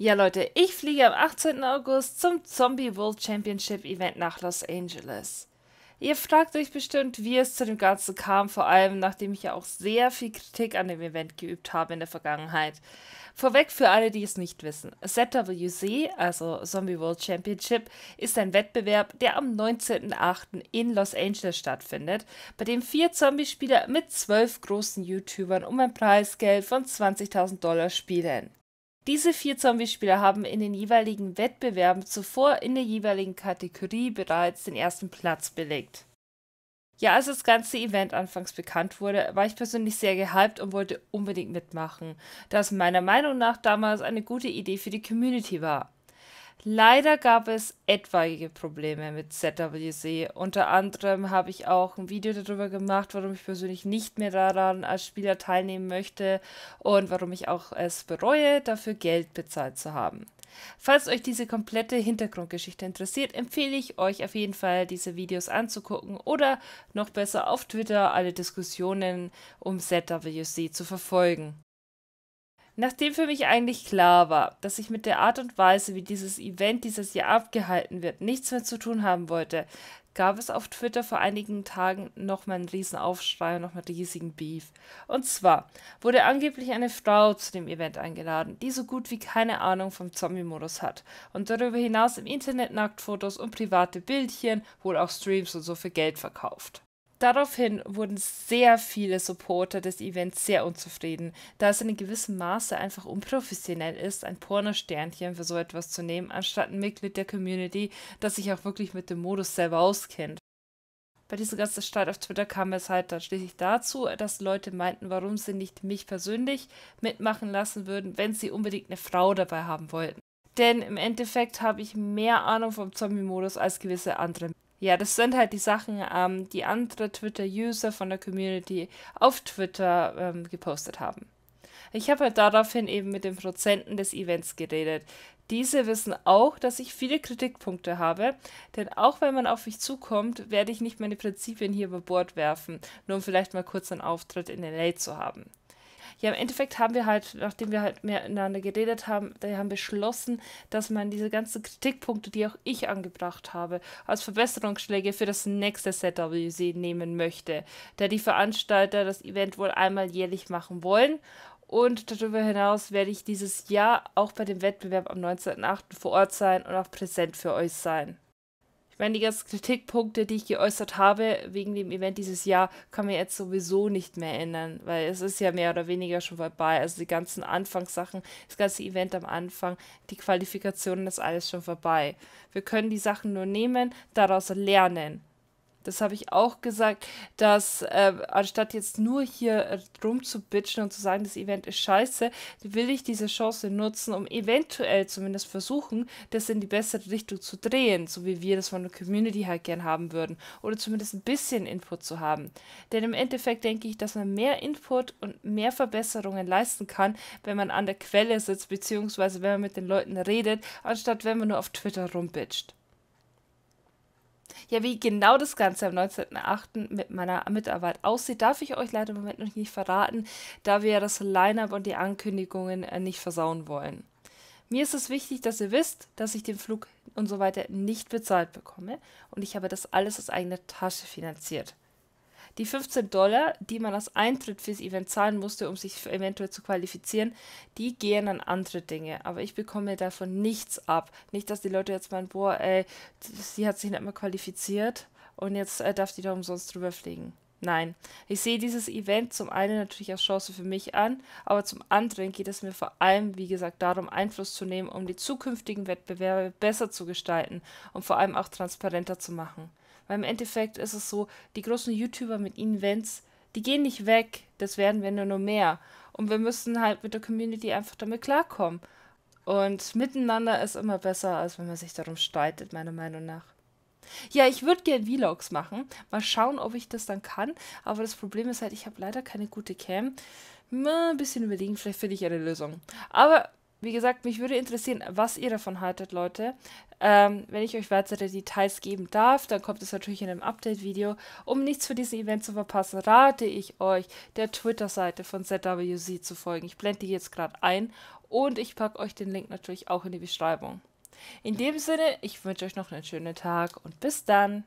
Ja, Leute, ich fliege am 18. August zum Zombie World Championship Event nach Los Angeles. Ihr fragt euch bestimmt, wie es zu dem Ganzen kam, vor allem nachdem ich ja auch sehr viel Kritik an dem Event geübt habe in der Vergangenheit. Vorweg für alle, die es nicht wissen. ZWC, also Zombie World Championship, ist ein Wettbewerb, der am 19.08. in Los Angeles stattfindet, bei dem vier Zombie-Spieler mit zwölf großen YouTubern um ein Preisgeld von 20.000 Dollar spielen. Diese vier Zombie-Spieler haben in den jeweiligen Wettbewerben zuvor in der jeweiligen Kategorie bereits den ersten Platz belegt. Ja, als das ganze Event anfangs bekannt wurde, war ich persönlich sehr gehypt und wollte unbedingt mitmachen, da es meiner Meinung nach damals eine gute Idee für die Community war. Leider gab es etwaige Probleme mit ZWC. Unter anderem habe ich auch ein Video darüber gemacht, warum ich persönlich nicht mehr daran als Spieler teilnehmen möchte und warum ich auch es bereue, dafür Geld bezahlt zu haben. Falls euch diese komplette Hintergrundgeschichte interessiert, empfehle ich euch auf jeden Fall, diese Videos anzugucken oder noch besser auf Twitter alle Diskussionen um ZWC zu verfolgen. Nachdem für mich eigentlich klar war, dass ich mit der Art und Weise, wie dieses Event dieses Jahr abgehalten wird, nichts mehr zu tun haben wollte, gab es auf Twitter vor einigen Tagen nochmal einen riesen Aufschrei und nochmal riesigen Beef. Und zwar wurde angeblich eine Frau zu dem Event eingeladen, die so gut wie keine Ahnung vom Zombie-Modus hat und darüber hinaus im Internet Nacktfotos und private Bildchen, wohl auch Streams und so für Geld verkauft. Daraufhin wurden sehr viele Supporter des Events sehr unzufrieden, da es in gewissem Maße einfach unprofessionell ist, ein Pornosternchen für so etwas zu nehmen, anstatt ein Mitglied der Community, das sich auch wirklich mit dem Modus selber auskennt. Bei diesem ganzen Streit auf Twitter kam es halt dann schließlich dazu, dass Leute meinten, warum sie nicht mich persönlich mitmachen lassen würden, wenn sie unbedingt eine Frau dabei haben wollten. Denn im Endeffekt habe ich mehr Ahnung vom Zombie-Modus als gewisse andere. Ja, das sind halt die Sachen, ähm, die andere Twitter-User von der Community auf Twitter ähm, gepostet haben. Ich habe halt daraufhin eben mit den Prozenten des Events geredet. Diese wissen auch, dass ich viele Kritikpunkte habe, denn auch wenn man auf mich zukommt, werde ich nicht meine Prinzipien hier über Bord werfen, nur um vielleicht mal kurz einen Auftritt in LA zu haben. Ja, im Endeffekt haben wir halt, nachdem wir halt miteinander geredet haben, wir haben beschlossen, dass man diese ganzen Kritikpunkte, die auch ich angebracht habe, als Verbesserungsschläge für das nächste Setup sie nehmen möchte, da die Veranstalter das Event wohl einmal jährlich machen wollen und darüber hinaus werde ich dieses Jahr auch bei dem Wettbewerb am 19.08. vor Ort sein und auch präsent für euch sein meine, die ganzen Kritikpunkte, die ich geäußert habe wegen dem Event dieses Jahr, kann man jetzt sowieso nicht mehr ändern, weil es ist ja mehr oder weniger schon vorbei. Also die ganzen Anfangssachen, das ganze Event am Anfang, die Qualifikationen, das alles schon vorbei. Wir können die Sachen nur nehmen, daraus lernen. Das habe ich auch gesagt, dass äh, anstatt jetzt nur hier äh, rumzubitschen und zu sagen, das Event ist scheiße, will ich diese Chance nutzen, um eventuell zumindest versuchen, das in die bessere Richtung zu drehen, so wie wir das von der Community halt gern haben würden. Oder zumindest ein bisschen Input zu haben. Denn im Endeffekt denke ich, dass man mehr Input und mehr Verbesserungen leisten kann, wenn man an der Quelle sitzt, beziehungsweise wenn man mit den Leuten redet, anstatt wenn man nur auf Twitter rumbitcht. Ja, wie genau das Ganze am 19.08. mit meiner Mitarbeit aussieht, darf ich euch leider im Moment noch nicht verraten, da wir das Line-up und die Ankündigungen äh, nicht versauen wollen. Mir ist es wichtig, dass ihr wisst, dass ich den Flug und so weiter nicht bezahlt bekomme und ich habe das alles aus eigener Tasche finanziert. Die 15 Dollar, die man als Eintritt fürs Event zahlen musste, um sich eventuell zu qualifizieren, die gehen an andere Dinge. Aber ich bekomme davon nichts ab. Nicht, dass die Leute jetzt meinen, boah, ey, sie hat sich nicht mehr qualifiziert und jetzt äh, darf die da umsonst drüber fliegen. Nein, ich sehe dieses Event zum einen natürlich als Chance für mich an, aber zum anderen geht es mir vor allem, wie gesagt, darum, Einfluss zu nehmen, um die zukünftigen Wettbewerbe besser zu gestalten und vor allem auch transparenter zu machen. Weil im Endeffekt ist es so, die großen YouTuber mit Events, die gehen nicht weg, das werden wir nur mehr. Und wir müssen halt mit der Community einfach damit klarkommen. Und miteinander ist immer besser, als wenn man sich darum streitet, meiner Meinung nach. Ja, ich würde gerne Vlogs machen. Mal schauen, ob ich das dann kann. Aber das Problem ist halt, ich habe leider keine gute Cam. Mal ein bisschen überlegen, vielleicht finde ich eine Lösung. Aber wie gesagt, mich würde interessieren, was ihr davon haltet, Leute. Ähm, wenn ich euch weitere Details geben darf, dann kommt es natürlich in einem Update-Video. Um nichts für dieses Event zu verpassen, rate ich euch, der Twitter-Seite von ZWZ zu folgen. Ich blende die jetzt gerade ein und ich packe euch den Link natürlich auch in die Beschreibung. In dem Sinne, ich wünsche euch noch einen schönen Tag und bis dann.